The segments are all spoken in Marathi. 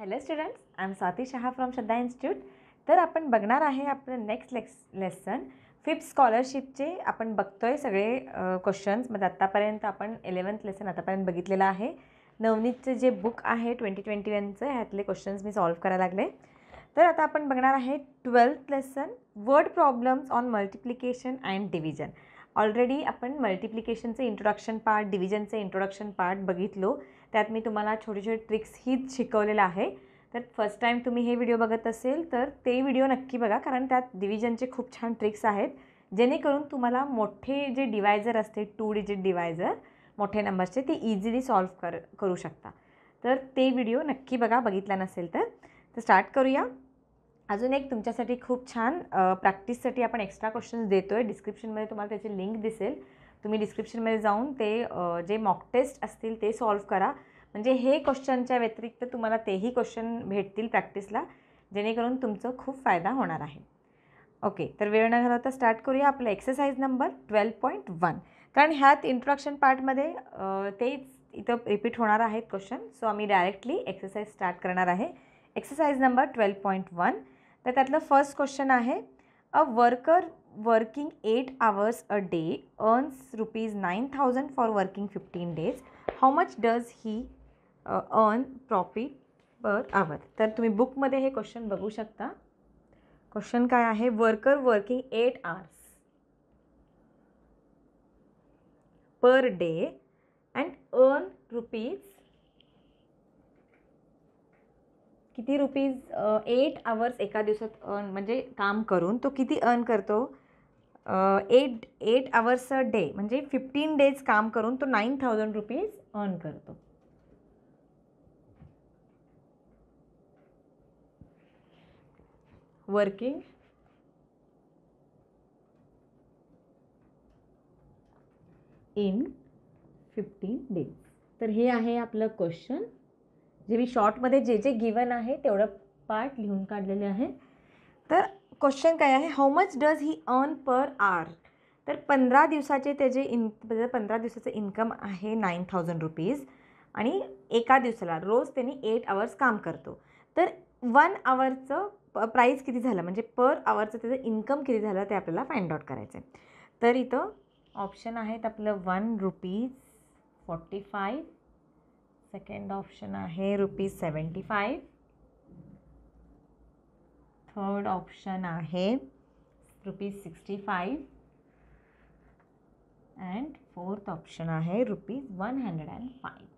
Hello students I am Swati Shah from Shraddha Institute तर आपण बघणार आहे आपलं नेक्स्ट लेक्स लेसन फिफ्थ स्कॉलरशिपचे आपण बघतो आहे सगळे क्वेश्चन्स म्हणजे आत्तापर्यंत आपण इलेवन्थ लेसन आतापर्यंत बघितलेलं आहे नवनीतचं जे बुक आहे ट्वेंटी ट्वेंटी वनचं ह्यातले क्वेश्चन्स मी सॉल्व्ह करायला लागले तर आता आपण बघणार आहे twelfth lesson word problems on multiplication and division already आपण मल्टिप्लिकेशनचं इंट्रोडक्शन पार्ट डिव्हिजनचं इंट्रोडक्शन पार्ट बघितलो त्यात मी तुम्हाला छोटे छोटे ट्रिक्स हीच शिकवलेलं आहे तर फर्स्ट टाईम तुम्ही हे व्हिडिओ बघत असेल तर ते व्हिडिओ नक्की बघा कारण त्यात डिव्हिजनचे खूप छान ट्रिक्स आहेत जेणेकरून तुम्हाला मोठे जे डिवायझर असते टू डिजिट डिवायझर मोठे नंबर्सचे ते इझिली सॉल्व्ह कर करू शकता तर ते व्हिडिओ नक्की बघा बघितला नसेल तर तर स्टार्ट करूया अजून एक तुमच्यासाठी खूप छान प्रॅक्टिससाठी आपण एक्स्ट्रा क्वेश्चन्स देतो आहे डिस्क्रिप्शनमध्ये तुम्हाला त्याची लिंक दिसेल तुम्ही डिस्क्रिप्शनमध्ये जाऊन ते जे मॉक टेस्ट असतील ते सॉल्व्ह करा म्हणजे हे क्वेश्चनच्या व्यतिरिक्त तुम्हाला तेही क्वेश्चन भेटतील प्रॅक्टिसला जेणेकरून तुमचं खूप फायदा होणार आहे ओके तर वेळ न घालवता स्टार्ट करूया आपला exercise number twelve point one कारण ह्यात इंट्रोडक्शन पार्टमध्ये तेच इथं रिपीट होणार आहेत क्वेश्चन सो आम्ही डायरेक्टली एक्सरसाइज स्टार्ट करणार आहे exercise number twelve point one तर त्यातलं फर्स्ट क्वेश्चन आहे a worker working eight hours a day earns rupees nine thousand for working fifteen days how much does he earn profit per hour तर तुम्ही बुकमध्ये हे क्वेश्चन बघू शकता क्वेश्चन काय आहे worker working eight hours per day and earn rupees किती रुपीज एट आवर्स एका दिवसात अर्न म्हणजे काम करून तो किती अर्न करतो eight eight hours a day म्हणजे फिफ्टीन डेज काम करून तो नाईन थाउजंड रुपीज अर्न करतो वर्किंग इन फिफ्टीन डेज तर हे आहे आपलं क्वेश्चन जे मी शॉर्टमध्ये जे जे गिवन आहे तेवढं पार्ट लिहून काढलेले आहे तर क्वेश्चन काय आहे how much does he earn per hour तर पंधरा दिवसाचे त्याचे इन म्हणजे पंधरा दिवसाचं इन्कम आहे नाईन थाउजंड रुपीज आणि एका दिवसाला रोज त्यांनी एट आवर्स काम करतो तर वन आवरचं प प्राईस किती झालं म्हणजे पर आवरचं त्याचं इन्कम किती झालं ते आपल्याला फाईंड आउट करायचं आहे तर इथं ऑप्शन आहेत आपलं one rupees forty five second option आहे rupees seventy five third option आहे rupees sixty five and fourth option आहे rupees one hundred and five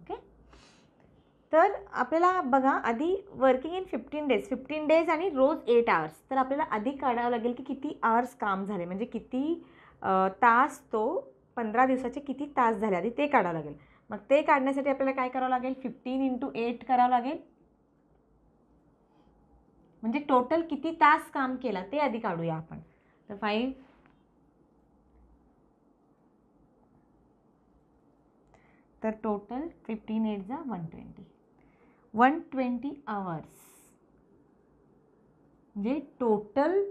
okay तर आपल्याला बघा आधी working in fifteen days fifteen days आणि रोज एट आवर्स तर आपल्याला आधी काढावं लागेल की किती आवर्स काम झाले म्हणजे किती तास तो पंधरा दिवसाचे किती तास झाले आधी ते काढावं लागेल मग ते काढण्यासाठी आपल्याला काय करावं लागेल फिफ्टीन इंटू एट करावं लागेल म्हणजे टोटल किती तास काम केला ते आधी काढूया आपण तर फाईव्ह तर टोटल फिफ्टीन एट जा one twenty one twenty hours म्हणजे टोटल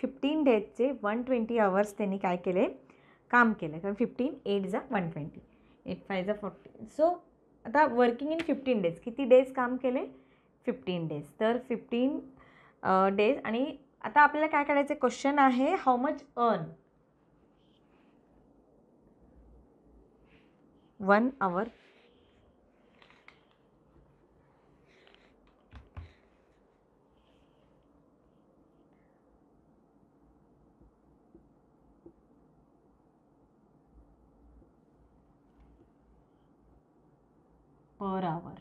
फिफ्टीन डेजचे वन ट्वेंटी आवर्स त्यांनी काय केले काम केलं कारण फिफ्टीन एट जा वन ट्वेंटी एट फाय जा फोर्टी सो आता वर्किंग इन फिफ्टीन डेज किती डेज काम केले फिफ्टीन डेज तर फिफ्टीन डेज आणि आता आपल्याला काय करायचं क्वेश्चन आहे how much earn one hour per hour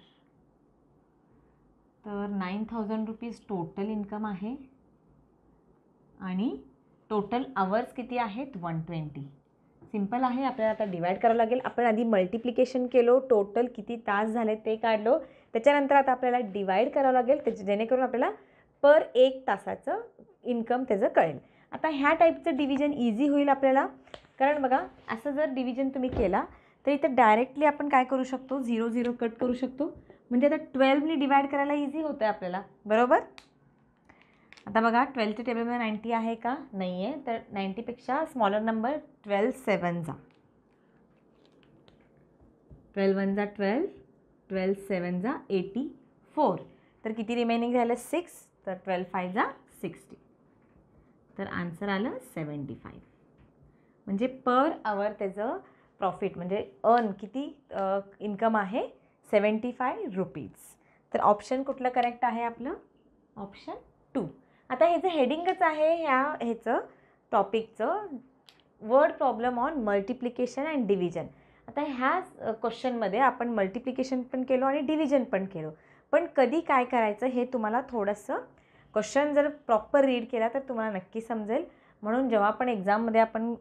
तर nine thousand rupees total income आहे आणि टोटल आवर्स किती आहेत वन ट्वेंटी सिम्पल आहे आपल्याला आता डिवाईड करावं लागेल आपण आधी मल्टिप्लिकेशन केलो टोटल किती तास झाले ते काढलो त्याच्यानंतर आता आपल्याला डिवाईड करावं लागेल त्याचे जेणेकरून आपल्याला पर एक तासाचं इन्कम त्याचं कळेल आता ह्या टाईपचं डिव्हिजन इझी होईल आपल्याला कारण बघा असं जर डिव्हिजन तुम्ही केला तर इथं डायरेक्टली आपण काय करू शकतो झिरो झिरो कट करू शकतो म्हणजे आता ट्वेल्वनी डिवाईड करायला इझी होतं आहे आपल्याला बरोबर आता बघा ट्वेल्थच्या टेबलमध्ये नाईन्टी आहे का नाही आहे तर नाईन्टीपेक्षा स्मॉलर नंबर ट्वेल्व सेवनचा ट्वेल्व वन वनचा ट्वेल्व ट्वेल्व सेवनचा एटी फोर तर किती रिमेनिंग झालं सिक्स तर ट्वेल्व जा सिक्स्टी तर आन्सर आलं सेवन्टी फाईव्ह म्हणजे पर आवर त्याचं प्रॉफिट म्हणजे अर्न किती इन्कम आहे सेवन्टी फाय रुपीज तर ऑप्शन कुठलं करेक्ट आहे आपलं ऑप्शन टू आता हे जे हेडिंगच आहे ह्या ह्याचं टॉपिकचं word problem on multiplication and division आता ह्या क्वेश्चनमध्ये आपण मल्टिप्लिकेशन पण केलो आणि डिव्हिजन पण केलो पण कधी काय करायचं हे तुम्हाला थोडंसं क्वेश्चन जर प्रॉपर रीड केला तर तुम्हाला नक्की समजेल म्हणून जेव्हा आपण एक्झाममध्ये आपण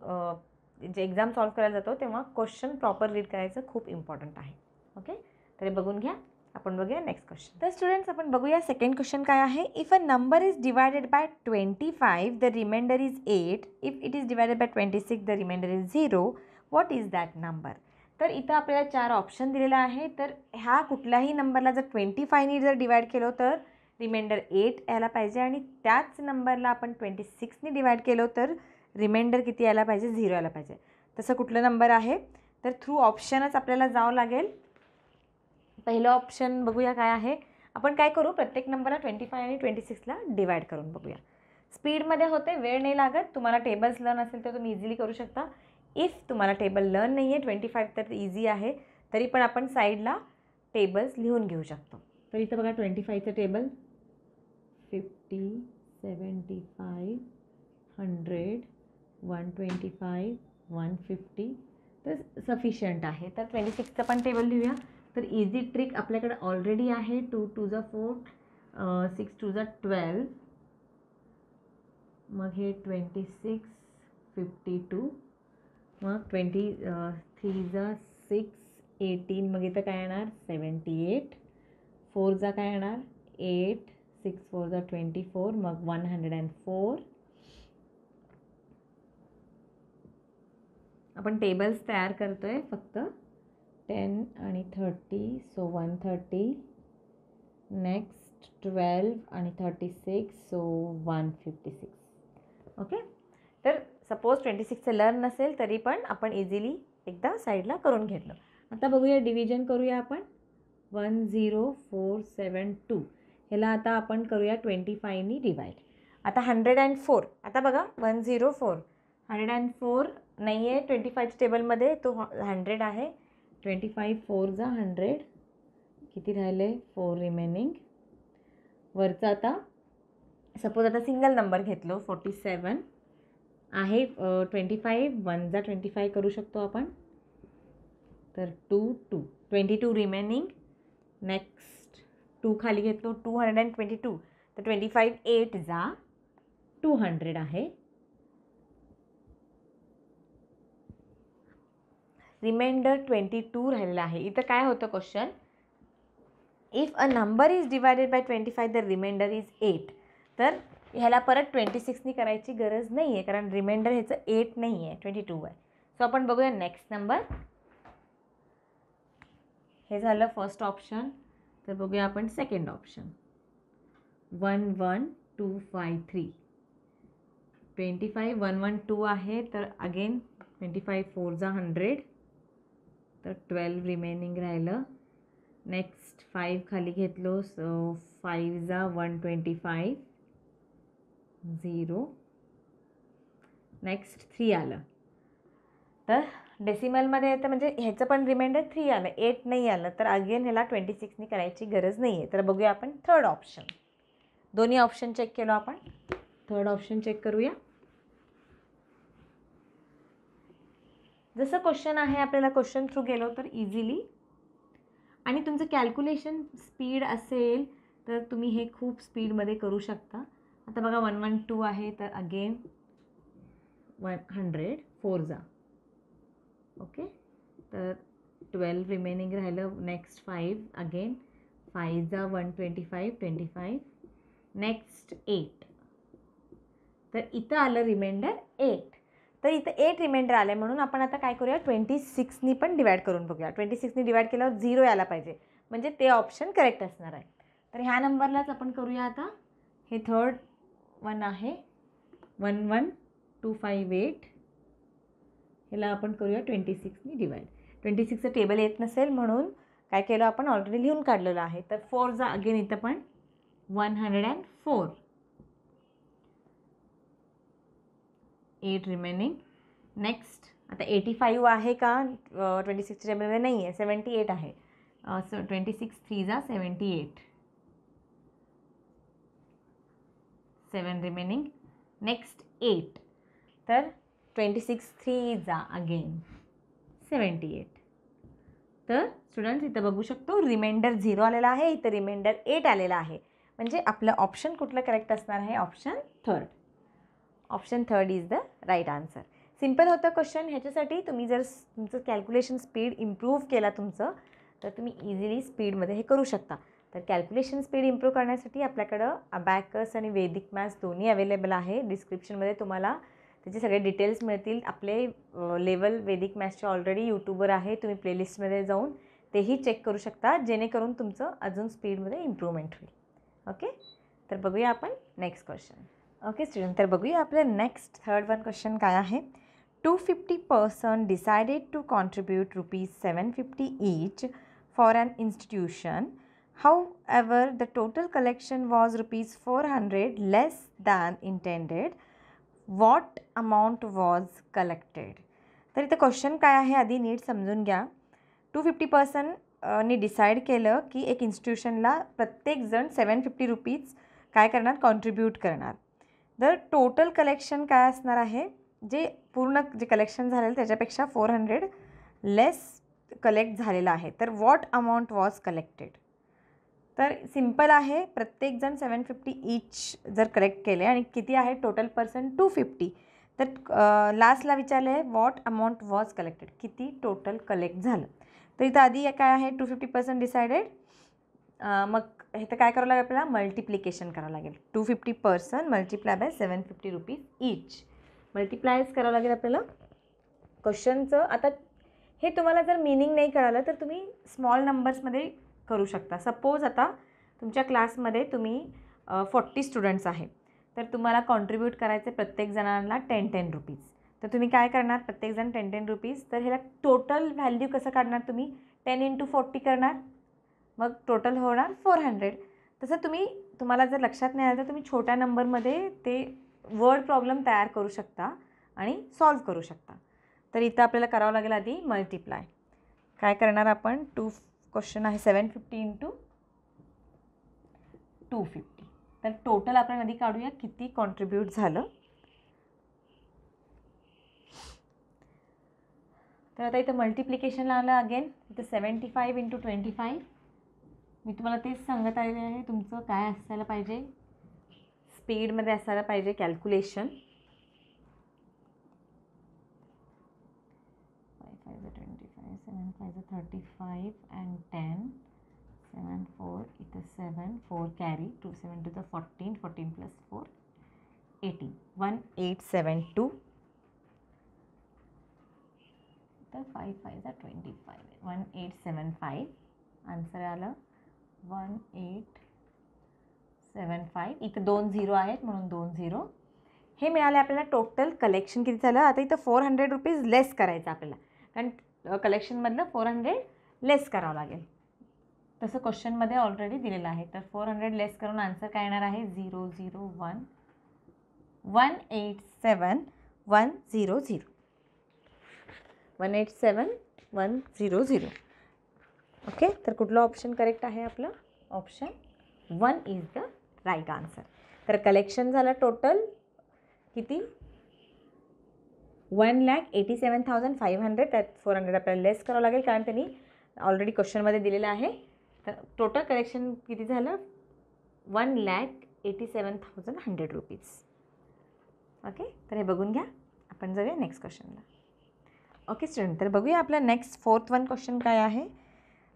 जे एक्झाम सॉल्व करायला जातो तेव्हा क्वेश्चन प्रॉपर रीड करायचं खूप इम्पॉर्टंट आहे ओके तर बघून घ्या आपण बघूया नेक्स्ट क्वेश्चन तर स्टुडंट्स आपण बघूया सेकंड क्वेश्चन काय आहे if a number is divided by twenty five the reminder is eight if it is divided by twenty six the reminder is zero what is that number तर इथं आपल्याला चार ऑप्शन दिलेला आहे तर ह्या कुठल्याही नंबरला जर ट्वेंटी फायनी जर डिवाईड केलं तर रिमाइंडर एट यायला पाहिजे आणि त्याच नंबरला आपण ट्वेंटी सिक्सनी डिवाईड केलं तर रिमाइंडर किती यायला पाहिजे झिरो यायला पाहिजे तसं कुठलं नंबर आहे तर थ्रू ऑप्शनच आपल्याला जावं लागेल पहिलं ऑप्शन बघूया काय आहे आपण काय करू प्रत्येक नंबरला ट्वेंटी फाय आणि ट्वेंटी सिक्सला डिवाईड करून बघूया स्पीडमध्ये होते वेळ नाही लागत तुम्हाला टेबल्स लर्न असेल तर तुम्ही इझिली करू शकता इफ तुम्हाला टेबल लर्न नाही आहे ट्वेंटी फाईव्ह तर इझी आहे तरी पण आपण साईडला टेबल्स लिहून घेऊ शकतो तर इथं बघा ट्वेंटी फाईव्हचं table fifty seventy five hundred one twenty five one fifty तर सफिशियंट आहे तर ट्वेंटी सिक्सचं पण टेबल लिहूया तर इझी ट्रिक आपल्याकडे ऑलरेडी आहे टू टू जा फोर सिक्स टू जा ट्वेल्व मग हे ट्वेंटी सिक्स फिफ्टी टू मग ट्वेंटी थ्री जा सिक्स एटीन मग इथं काय येणार सेवन्टी एट फोर जा काय येणार एट सिक्स फोर जा ट्वेंटी फोर मग वन हंड्रेड अँड फोर आपण टेबल्स तयार करतो आहे फक्त टेन आणि thirty so one thirty next twelve आणि thirty six so one fifty six okay तर सपोज ट्वेंटी सिक्सचं लर्न नसेल तरी पण आपण इझिली एकदा साईडला करून घेतलं आता बघूया डिव्हिजन करूया आपण one zero four seven two ह्याला आता आपण करूया ट्वेंटी फायनी डिवाईड आता हंड्रेड अँड फोर आता बघा one zero four hundred and four नाही आहे ट्वेंटी फायच्या टेबलमध्ये तो हंड्रेड आहे ट्वेंटी फाईव्ह फोर जा हंड्रेड किती राहिले फोर रिमेनिंग वरचा आता सपोज आता सिंगल नंबर घेतलो फोर्टी सेवन आहे ट्वेंटी फाईव्ह वन जा ट्वेंटी फाय करू शकतो आपण तर two two twenty two remaining next two खाली घेतलो two hundred and twenty two तर ट्वेंटी फाईव्ह एट जा टू हंड्रेड आहे रिमाइंडर ट्वेंटी टू राहिलेला आहे इथं काय होतं question if a number is divided by twenty five the reminder is eight तर ह्याला परत ट्वेंटी सिक्सनी करायची गरज नाही आहे कारण रिमाइंडर ह्याचं एट नाही आहे ट्वेंटी टू आहे सो आपण बघूया नेक्स्ट नंबर हे झालं फर्स्ट ऑप्शन तर बघूया आपण second option one one two five three twenty five one one two आहे तर अगेन ट्वेंटी फाय फोर जा हंड्रेड तर ट्वेल्व रिमेनिंग राहिलं नेक्स्ट फाईव्ह खाली घेतलो सो फाईव जा one twenty five zero next three आलं तर डेसिमलमध्ये तर म्हणजे ह्याचं पण रिमाइंडर थ्री आलं एट नाही आलं तर अगेन ह्याला ट्वेंटी सिक्सनी करायची गरज नाही आहे तर बघूया आपण थर्ड ऑप्शन दोन्ही ऑप्शन चेक केलो आपण थर्ड ऑप्शन चेक करूया जसं क्वेश्चन आहे आपल्याला क्वेश्चन थ्रू गेलो तर इझिली आणि तुमचं कॅल्क्युलेशन स्पीड असेल तर तुम्ही हे खूप स्पीडमध्ये करू शकता आता बघा वन वन टू आहे तर अगेन वन हंड्रेड फोर जा ओके तर ट्वेल्व रिमेनिंग राहिलं नेक्स्ट फाईव्ह अगेन फाईव्ह जा one twenty five twenty five next eight तर इथं आलं रिमाइंडर एट तर इथं एट रिमाइंडर आलं आहे म्हणून आपण आता काय करूया ट्वेंटी सिक्सनी पण डिवाईड करून बघूया ट्वेंटी सिक्सनी डिवाईड केल्यावर झिरो यायला पाहिजे म्हणजे ते ऑप्शन करेक्ट असणार आहे तर ह्या नंबरलाच आपण करूया आता हे थर्ड वन आहे one one two five eight ह्याला आपण करूया ट्वेंटी सिक्सनी डिवाईड ट्वेंटी सिक्सचं टेबल येत नसेल म्हणून काय केलं आपण ऑलरेडी लिहून काढलेलं आहे तर फोरचा अगेन इथं पण one hundred and four eight remaining next आता एटी फाईव्ह आहे का ट्वेंटी सिक्सच्या टेबलमध्ये नाही आहे सेवन्टी एट आहे स ट्वेंटी सिक्स थ्री जा seventy eight seven remaining next eight तर ट्वेंटी सिक्स थ्री जा अगेन सेवन्टी एट तर स्टुडंट्स इथं बघू शकतो रिमाइंडर झिरो आलेला आहे इथं रिमाइंडर एट आलेला आहे म्हणजे आपलं ऑप्शन कुठलं करेक्ट असणार आहे option third option third is the right answer simple होतं क्वेश्चन ह्याच्यासाठी तुम्ही जर तुमचं कॅल्क्युलेशन स्पीड इम्प्रूव्ह केला तुमचं तर तुम्ही इझिली स्पीडमध्ये हे करू शकता तर कॅल्क्युलेशन स्पीड इम्प्रूव्ह करण्यासाठी आपल्याकडं अबॅकस आणि वेदिक मॅथ्स दोन्ही अवेलेबल आहे डिस्क्रिप्शनमध्ये तुम्हाला त्याचे सगळे डिटेल्स मिळतील आपले लेवल वेदिक मॅथ्सचे ऑलरेडी यूट्यूबवर आहे तुम्ही प्लेलिस्टमध्ये जाऊन तेही चेक करू शकता जेणेकरून तुमचं अजून स्पीडमध्ये इम्प्रूवमेंट होईल ओके तर बघूया आपण नेक्स्ट क्वेश्चन ओके स्टुडंट तर बघूया आपलं नेक्स्ट थर्ड वन क्वेश्चन काय आहे two fifty person decided to contribute rupees seven fifty each for an institution however the total collection was rupees four hundred less than intended what amount was collected तर इथं क्वेश्चन काय आहे आधी नीट समजून घ्या टू फिफ्टी पर्सन डिसाईड केलं की एक इन्स्टिट्यूशनला प्रत्येकजण सेवन फिफ्टी रुपीज काय करणार कॉन्ट्रीब्यूट करणार तर टोटल कलेक्शन काय असणार आहे जे पूर्ण जे कलेक्शन झालेलं त्याच्यापेक्षा फोर हंड्रेड लेस कलेक्ट झालेलं आहे तर वॉट अमाऊंट वॉज कलेक्टेड तर सिम्पल आहे प्रत्येकजण सेवन फिफ्टी ईच जर कलेक्ट केले आणि किती आहे टोटल पर्सन टू फिफ्टी तर लास्टला विचारलं आहे वॉट अमाऊंट वॉज कलेक्टेड किती टोटल कलेक्ट झालं तर इथं आधी काय आहे टू फिफ्टी पर्सेंट डिसायडेड मग हे तर काय करावं लागेल आपल्याला मल्टिप्लिकेशन करावं लागेल two fifty person multiply by seven fifty rupees each multiplies करावं लागेल आपल्याला क्वेश्चनचं आता हे तुम्हाला जर मिनिंग नाही कळालं तर तुम्ही स्मॉल नंबर्समध्ये करू शकता सपोज आता तुमच्या क्लासमध्ये तुम्ही फोर्टी स्टुडंट्स आहे तर तुम्हाला कॉन्ट्रीब्यूट करायचे प्रत्येक जणांना टेन टेन रुपीज तर तुम्ही काय करणार प्रत्येकजण टेन टेन रुपीज तर ह्याला टोटल व्हॅल्यू कसं काढणार तुम्ही टेन इंटू फोर्टी करणार मग टोटल होणार फोर हंड्रेड तसं तुम्ही तुम्हाला जर लक्षात नाही आलं तर तुम्ही छोट्या नंबरमध्ये ते वर्ड प्रॉब्लेम तयार करू शकता आणि सॉल्व करू शकता तर इथं आपल्याला करावं लागेल आधी मल्टिप्लाय काय करणार आपण टू क्वेश्चन आहे seven fifty into two fifty तर टोटल आपण आधी काढूया किती कॉन्ट्रीब्यूट झालं तर आता इथं मल्टिप्लिकेशन आलं अगेन इथं seventy five into twenty five मी तुम्हाला तेच सांगत आलेले आहे तुमचं काय असायला पाहिजे स्पीडमध्ये असायला पाहिजे calculation five twenty five seven फायचं thirty five and ten seven four इथं seven four carry two seven two the fourteen fourteen plus four eighteen one eight seven two तर फाय फायचा twenty five one eight seven five answer आलं वन एट सेवन फाय इथं दोन झिरो आहेत म्हणून दोन झिरो हे मिळाले आपल्याला टोटल कलेक्शन किती झालं आता इथं फोर हंड्रेड रुपीज लेस करायचं आपल्याला कारण कलेक्शनमधलं फोर हंड्रेड लेस करावं लागेल तसं क्वेश्चनमध्ये ऑलरेडी दिलेलं आहे तर फोर हंड्रेड लेस करून आन्सर काय येणार आहे zero zero one one eight seven one zero zero one eight seven one zero zero okay तर कुठलं ऑप्शन करेक्ट आहे आपलं option one is the right answer तर कलेक्शन झालं टोटल किती one lakh eighty seven thousand five hundred त्यात फोर हंड्रेड आपल्याला लेस करावं लागेल कारण त्यांनी ऑलरेडी क्वेश्चनमध्ये दिलेलं आहे तर टोटल कलेक्शन किती झालं one lakh eighty seven thousand hundred rupees okay तर हे बघून घ्या आपण जाऊया नेक्स्ट क्वेश्चनला ओके स्टुडंट तर बघूया आपला नेक्स्ट फोर्थ वन क्वेश्चन काय आहे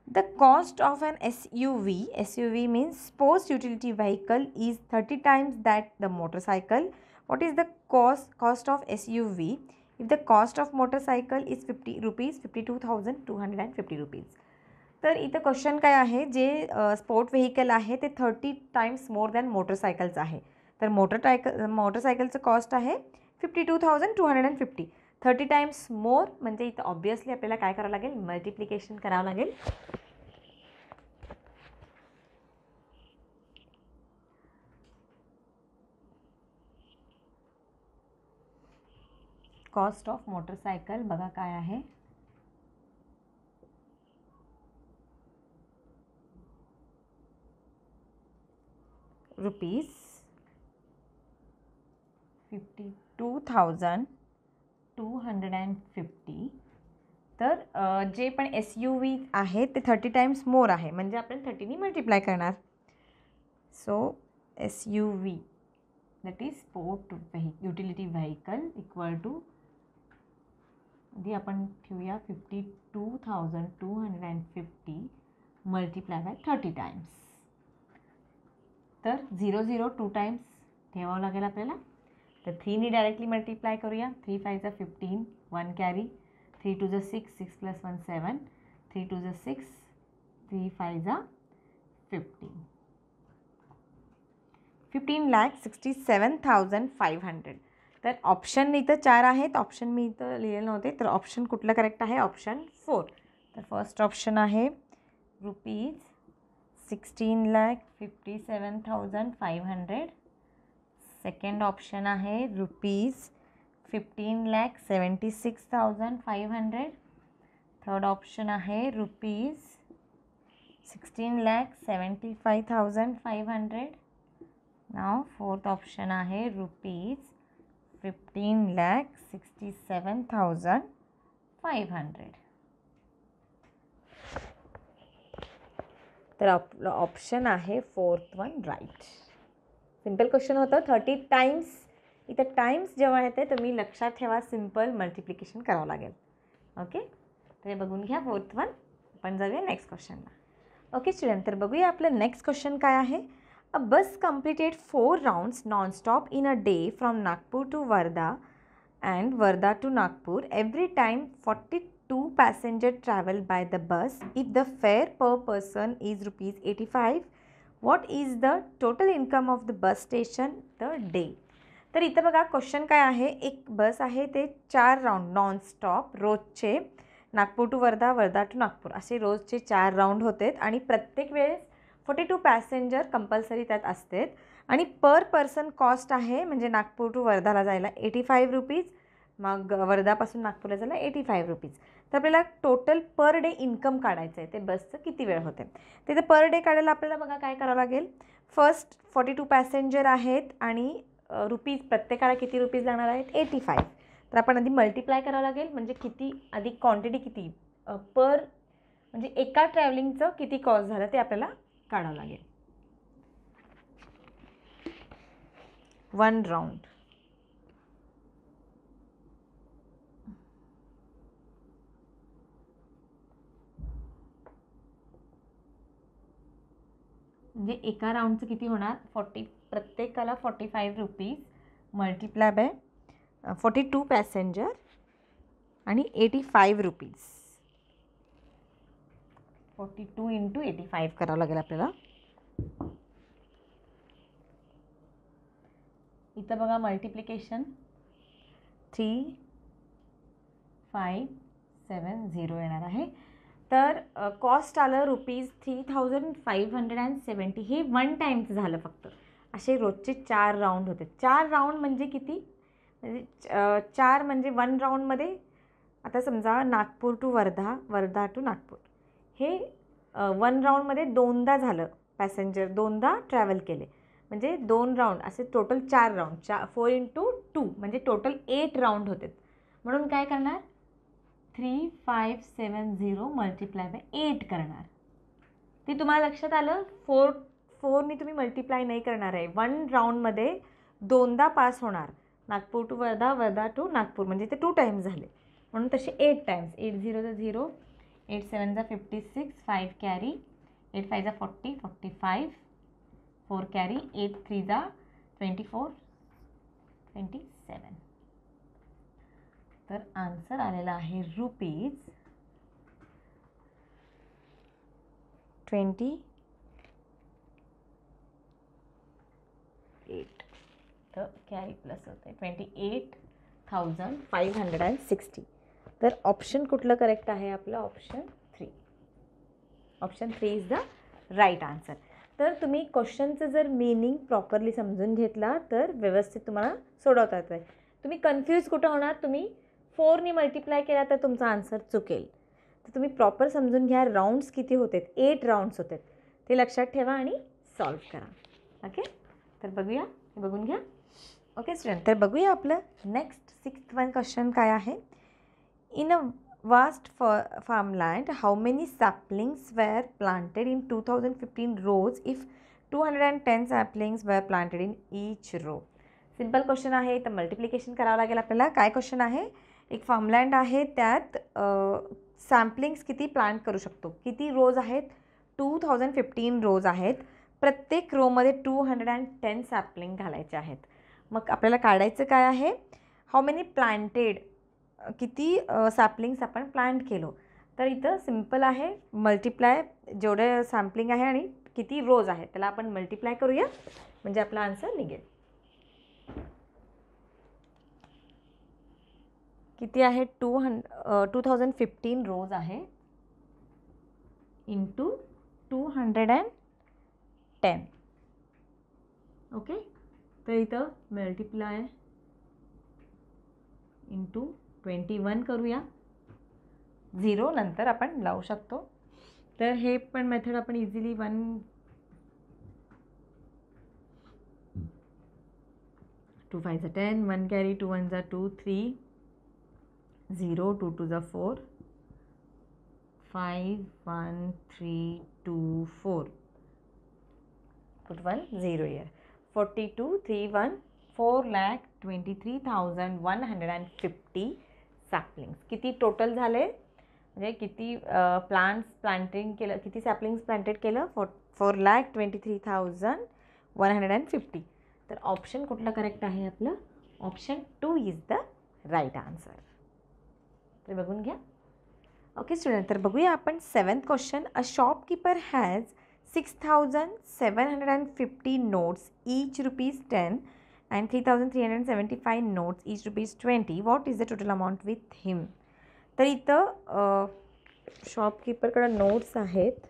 The cost of an SUV, SUV means sports utility vehicle is 30 times that the motorcycle. What is the cost, cost of SUV? If the cost of motorcycle is 50 rupees, 52,250 rupees. तर इथं क्वेश्चन काय आहे जे स्पोर्ट व्हेकल आहे ते thirty times more than motorcycles आहे तर मोटरटायक मोटरसायकलचं कॉस्ट आहे fifty two thousand two hundred and fifty thirty times more म्हणजे इथं ऑब्वियसली आपल्याला काय करावं लागेल मल्टिप्लिकेशन करावं लागेल कॉस्ट ऑफ मोटरसायकल बघा काय आहे rupees fifty two thousand two hundred and fifty तर जे पण एस यू व्ही आहे ते थर्टी टाईम्स मोर आहे म्हणजे आपण थर्टीनी मल्टिप्लाय करणार so S U V that is sport व्हेक युटिलिटी व्हेकल इक्वल टू आधी आपण ठेवूया fifty two thousand two hundred and fifty multiply by thirty times तर झिरो झिरो टू टाईम्स ठेवावं लागेल आपल्याला तर थ्रीनी डायरेक्टली मल्टिप्लाय करूया थ्री फायचा fifteen one carry three two झ six six plus one seven three two झ six three five fifteen fifteen lakh sixty seven thousand five hundred तर ऑप्शन इथं चार आहेत ऑप्शन मी इथं लिहिलेलं नव्हते तर ऑप्शन कुठलं करेक्ट आहे ऑप्शन फोर तर फर्स्ट ऑप्शन आहे rupees sixteen lakh fifty seven thousand five hundred second option है rupees fifteen lakh seventy six thousand five hundred third option है rupees sixteen lakh seventy five thousand five hundred now fourth option है rupees fifteen lakh sixty seven thousand five hundred तर ऑप ऑप्शन आहे fourth one right simple question होतं थर्टी टाइम्स इथं टाइम्स जेव्हा येते तुम्ही लक्षात ठेवा सिम्पल मल्टिप्लिकेशन करावं लागेल ओके तर हे बघून घ्या फोर्थ वन आपण जाऊया नेक्स्ट क्वेश्चनला ओके स्टुडंट तर बघूया आपलं नेक्स्ट क्वेश्चन काय आहे a bus completed four rounds nonstop in a day from Nagpur to Wardha and Wardha to Nagpur every time forty two passenger travel by the bus if the fare per person is rupees eighty five what is the total income of the bus station the day तर इथं बघा क्वेश्चन काय आहे एक बस आहे ते चार राऊंड नॉनस्टॉप रोजचे नागपूर टू वर्धा वर्धा टू नागपूर असे रोजचे चार राऊंड होते आणि प्रत्येक वेळेस फोर्टी टू पॅसेंजर कंपल्सरी त्यात असतात आणि पर पर्सन कॉस्ट आहे म्हणजे नागपूर टू वर्धाला जायला एटी फाईव्ह रुपीज मग वर्धापासून नागपूरला झाला एटी फाईव्ह रुपीज तर आपल्याला टोटल पर डे इन्कम काढायचं आहे ते बसचं किती वेळ होते ते तर पर डे काढायला आपल्याला बघा काय करावं लागेल फर्स्ट फॉर्टी टू पॅसेंजर आहेत आणि रुपीज प्रत्येकाला किती रुपीज लागणार आहेत एटी फाईव्ह तर आपण आधी मल्टिप्लाय करावं लागेल म्हणजे किती आधी क्वांटिटी किती पर म्हणजे एका ट्रॅव्हलिंगचं किती कॉस्ट झालं ते आपल्याला काढावं लागेल वन राऊंड म्हणजे एका राऊंडचं किती होणार फॉर्टी प्रत्येकाला forty five rupees multiply by forty two passenger आणि eighty five rupees forty two into eighty five करावं लागेल आपल्याला इथं बघा multiplication three five seven zero येणार आहे तर कॉस्ट आलं rupees three thousand five hundred and seventy हे वन टाईमचं झालं फक्त असे रोजचे चार राऊंड होते चार राऊंड म्हणजे किती म्हणजे चार म्हणजे वन राऊंडमध्ये आता समजा नागपूर टू वर्धा वर्धा टू नागपूर हे वन राऊंडमध्ये दोनदा झालं पॅसेंजर दोनदा ट्रॅव्हल केले म्हणजे दोन राऊंड असे टोटल चार राऊंड चा फोर इंटू टू म्हणजे टोटल एट राऊंड होते म्हणून काय करणार three five seven zero multiply by eight करणार ती तुम्हाला लक्षात आलं फोर फोरनी तुम्ही मल्टिप्लाय नाही करणार आहे वन राऊंडमध्ये दोनदा पास होणार नागपूर टू वर्धा वर्धा टू नागपूर म्हणजे ते टू टाईम झाले म्हणून तसे एट टाइम्स एट झिरोचा झिरो एट सेवनचा fifty six five carry eight फायचा forty forty five four carry eight थ्रीचा ट्वेंटी फोर ट्वेंटी सेवन तर आन्सर आलेला आहे रुपीज ट्वेंटी एट तर कॅरी प्लस होते twenty eight thousand five hundred and sixty तर ऑप्शन कुठलं करेक्ट आहे आपलं option three option three is the right answer तर तुम्ही क्वेश्चनचं जर मिनिंग प्रॉपरली समजून घेतला तर व्यवस्थित तुम्हाला सोडवता येतं आहे तुम्ही कन्फ्यूज कुठं होणार तुम्ही फोरनी मल्टिप्लाय केला तर तुमचा आन्सर चुकेल तर तुम्ही प्रॉपर समजून घ्या राऊंड्स किती होते एट राऊंड्स होते ते लक्षात ठेवा आणि सॉल्व्ह करा ओके तर बघूया हे बघून घ्या ओके स्टुडंट तर बघूया आपलं नेक्स्ट सिक्स्थ वन क्वेश्चन काय आहे इन अ वास्ट फॉ farmland how many saplings were planted in two thousand fifteen rows if two hundred and ten saplings were planted in each row simple question आहे तर मल्टिप्लिकेशन करावं लागेल आपल्याला काय क्वेश्चन आहे एक फार्मलँड आहे त्यात सॅम्पलिंग्स किती प्लांट करू शकतो किती रोज आहेत टू थाउजंड फिफ्टीन रोज आहेत प्रत्येक रोमध्ये two hundred and ten sapling घालायचे आहेत मग आपल्याला काढायचं काय आहे हाऊ मेनी प्लांटेड किती सॅपलिंग्स आपण प्लांट केलो तर इथं सिम्पल आहे मल्टिप्लाय जेवढे सॅम्पलिंग आहे आणि किती रोज आहे त्याला आपण मल्टिप्लाय करूया म्हणजे आपला आन्सर निघेल किती आहे टू हंड टू थाउजंड फिफ्टीन रोज आहे into two hundred and ten okay तर इथं मल्टिप्लाय इंटू ट्वेंटी वन करूया झिरो नंतर आपण लावू शकतो तर हे पण मेथड आपण इझिली वन टू झा ten one carry two one जा two three zero two two जा four five one three two four two one zero इयर forty three one four lakh twenty three thousand one hundred and fifty saplings किती टोटल झाले म्हणजे किती प्लांट्स प्लांटिंग केलं किती सॅपलिंग्स प्लांटेड केलं for four lakh twenty three thousand one hundred and fifty तर ऑप्शन कुठलं करेक्ट आहे आपलं option two is the right answer तर बघून घ्या ओके स्टुडंट तर बघूया आपण seventh question a shopkeeper has six thousand seven hundred and fifty notes each rupees ten and three thousand three hundred seventy five notes each rupees twenty what is the total amount with him तर इथं शॉपकीपरकडं नोट्स आहेत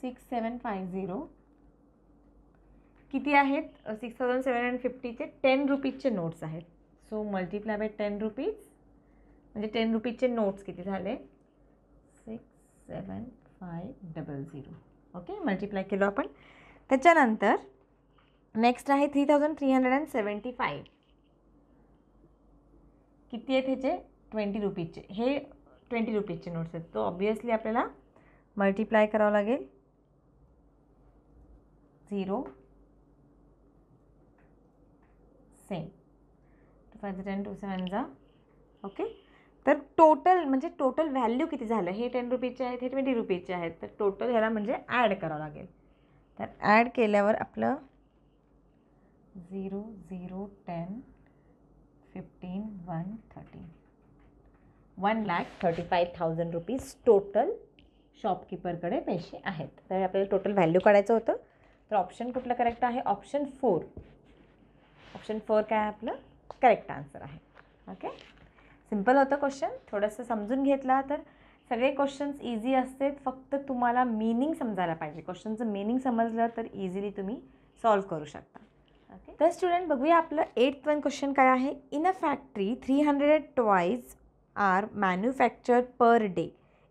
सिक्स सेवन फाय झिरो किती आहेत सिक्स थाउजंड सेवन हंड्रेड फिफ्टीचे टेन रुपीजचे नोट्स आहेत so multiply by ten rupees म्हणजे टेन रुपीजचे नोट्स किती झाले six seven five double zero okay multiply केलो आपण त्याच्यानंतर नेक्स्ट आहे three thousand three hundred and seventy five किती आहेत ह्याचे ट्वेंटी रुपीजचे हे ट्वेंटी रुपीजचे नोट्स आहेत तो ऑब्वियसली आपल्याला मल्टिप्लाय करावं लागेल zero same two five ten two seven जा ओके तर टोटल म्हणजे टोटल व्हॅल्यू किती झालं हे टेन रुपीजचे आहेत हे ट्वेंटी रुपीजचे आहेत तर टोटल ह्याला म्हणजे ॲड करावं लागेल तर ॲड केल्यावर आपलं zero zero ten fifteen one thirteen one lakh thirty five thousand rupees total शॉपकीपरकडे पैसे आहेत तर आपल्याला टोटल व्हॅल्यू काढायचं होतं तर ऑप्शन कुठलं करेक्ट आहे ऑप्शन फोर ऑप्शन फोर काय आपलं करेक्ट आन्सर आहे ओके सिम्पल होतं क्वेश्चन थोडंसं समजून घेतला तर सगळे क्वेश्चन्स इझी असते फक्त तुम्हाला मिनिंग समजायला पाहिजे क्वेश्चनचं मिनिंग समजलं तर इझिली तुम्ही सॉल्व करू शकता ओके तर स्टुडंट बघूया आपलं एट वन क्वेश्चन काय आहे in a factory three hundred toys are manufactured per day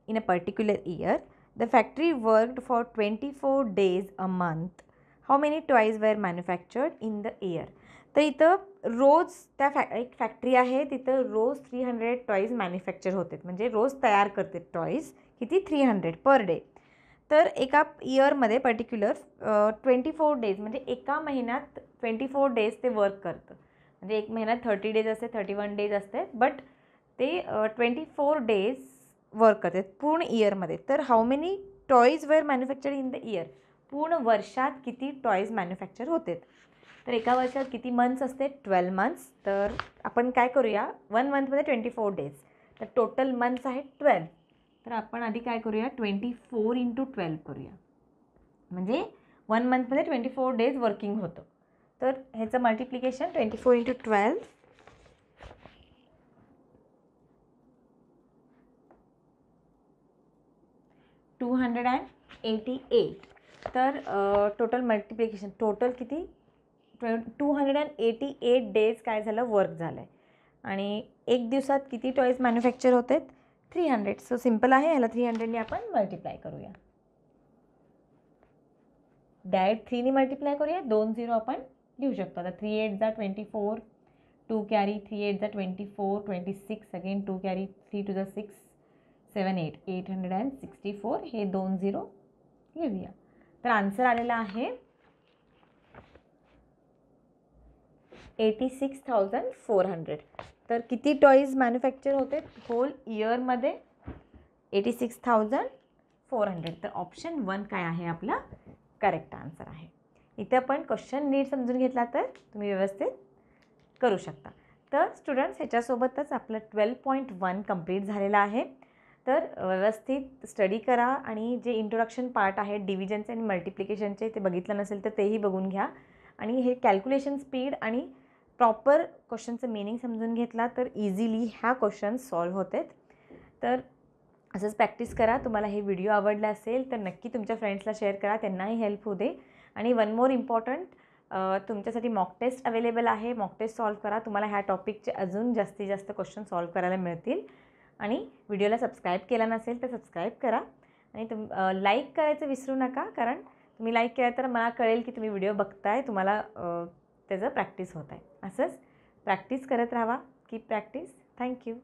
in a particular year the factory worked for twenty four days a month how many toys were manufactured in the year तर इथं रोज त्या फॅ एक फॅक्टरी आहे तिथं रोज थ्री हंड्रेड टॉईज मॅन्युफॅक्चर होते म्हणजे रोज तयार करते टॉईज किती थ्री हंड्रेड पर डे तर एका इयरमध्ये पर्टिक्युलर ट्वेंटी फोर डेज म्हणजे एका महिन्यात ट्वेंटी फोर डेज ते वर्क करतं म्हणजे एक महिन्यात थर्टी डेज असते थर्टी वन डेज असते बट ते ट्वेंटी फोर डेज वर्क करते पूर्ण इयरमध्ये तर how many toys were manufacture in the year पूर्ण वर्षात किती टॉईज मॅन्युफॅक्चर होते तर एका वर्षात किती मंथ्स असते ट्वेल्व मंथ्स तर आपण काय करूया वन मंथमध्ये ट्वेंटी फोर डेज तर टोटल मंथ्स आहेत ट्वेल्व तर आपण आधी काय करूया ट्वेंटी फोर इंटू ट्वेल्व करूया म्हणजे वन मंथमध्ये ट्वेंटी फोर डेज वर्किंग होतं तर ह्याचं multiplication twenty four into twelve two hundred and eighty eight तर टोटल मल्टिप्लिकेशन टोटल किती ट्वे two hundred and eighty eight days काय झालं वर्क झालं आहे आणि एक दिवसात किती टॉईज मॅन्युफॅक्चर होते थ्री हंड्रेड सो सिम्पल आहे ह्याला थ्री हंड्रेडने आपण मल्टिप्लाय करूया डायरेक्ट थ्रीने मल्टिप्लाय करूया दोन झिरो आपण लिहू शकतो आता थ्री एट जा twenty four two carry three eight जा twenty four twenty six again two carry three two जा six seven eight eight hundred and sixty four हे दोन झिरो लिहूया तर आन्सर आलेला आहे eighty six thousand four hundred तर किती टॉईज मॅन्युफॅक्चर होते होल इयरमध्ये eighty six thousand four hundred तर ऑप्शन वन काय आहे आपला करेक्ट आन्सर आहे इथे आपण क्वेश्चन नीट समजून घेतला तर तुम्ही व्यवस्थित करू शकता तर स्टुडंट्स ह्याच्यासोबतच आपलं ट्वेल्व पॉईंट वन कंप्लीट झालेलं आहे तर व्यवस्थित स्टडी करा आणि जे इंट्रोडक्शन पार्ट आहे डिव्हिजनचे आणि मल्टिप्लिकेशनचे ते बघितलं नसेल तर तेही बघून घ्या आणि हे कॅल्क्युलेशन स्पीड आणि प्रॉपर क्वेश्चनचं मिनिंग समजून घेतला तर इझिली ह्या क्वेश्चन सॉल्व्ह होते तर असंच प्रॅक्टिस करा तुम्हाला हे व्हिडिओ आवडला असेल तर नक्की तुमच्या फ्रेंड्सला शेअर करा त्यांनाही हेल्प हो दे आणि वन मोर इम्पॉर्टंट तुमच्यासाठी मॉक टेस्ट अवेलेबल आहे मॉक टेस्ट सॉल्व्ह करा तुम्हाला ह्या टॉपिकचे अजून जास्तीत जास्त क्वेश्चन सॉल्व्ह करायला मिळतील आणि व्हिडिओला सबस्क्राईब केला नसेल तर सबस्क्राईब करा आणि तुम लाईक करायचं विसरू नका कारण तुम्ही लाईक केला तर मला कळेल की तुम्ही व्हिडिओ बघताय तुम्हाला त्याचं प्रॅक्टिस होत आहे असंच प्रॅक्टिस करत राहा की प्रॅक्टिस थँक्यू